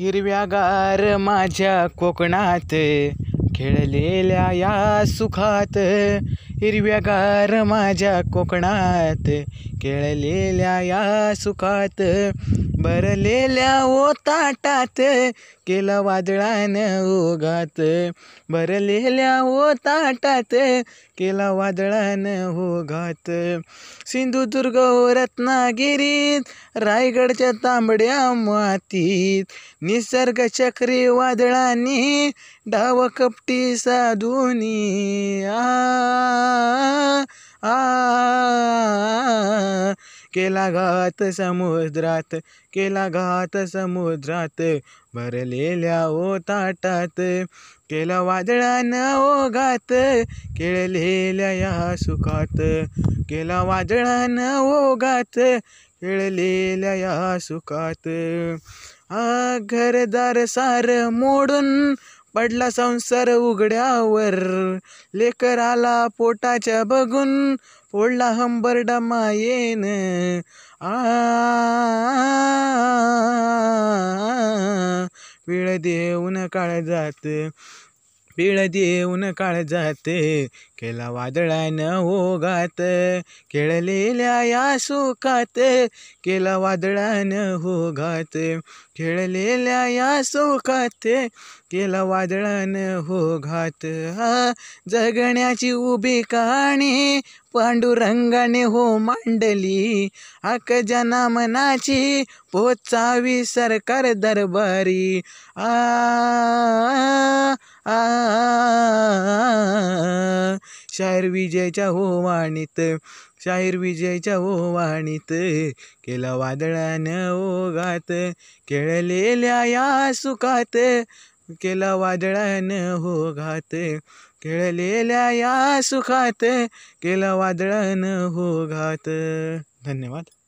हिरव्यागार माझ्या कोकणात खेळलेल्या या सुखात हिरव्यागार माझ्या कोकणात खेळलेल्या या सुखात भरलेल्या ओ ताटात केला वादळानं ओघात भरलेल्या ओ ताटात केला वादळानं ओघात सिंधुदुर्ग ओ रत्नागिरीत रायगडच्या तांबड्या मातीत निसर्ग चक्री चक्रीवादळाने डाव कपटी साधुनी आ, आ केला घात समुद्रात केला घात समुद्रात भरलेल्या ओ ताटात केला वादळानं ओघात केळलेल्या या सुखात केला वादळानं ओघात केळलेल्या या सुखात आ घरदार सार मोडून पडला संसार उघड्यावर लेकर आला पोटाच्या बघून फोडला हंबरडा मायेन आ वेळ देऊन काळ जात पिळ देऊन काळ जाते केला वादळानं हो खेळलेल्या या सुखात केला वादळानं हो गात खेळलेल्या या सुखात केला वादळानं हो घात हो जगण्याची उभी काणी पांडुरंगाने हो मांडली अकजना जना मनाची पोचावी सरकार दरबारी आ शाहीर विजयच्या ओवाणीत शाहीर विजयच्या वाणीत केला वादळानं ओघात खेळलेल्या या सुखात केला वादळानं घात खेळलेल्या या सुखात केला वादळानं घात धन्यवाद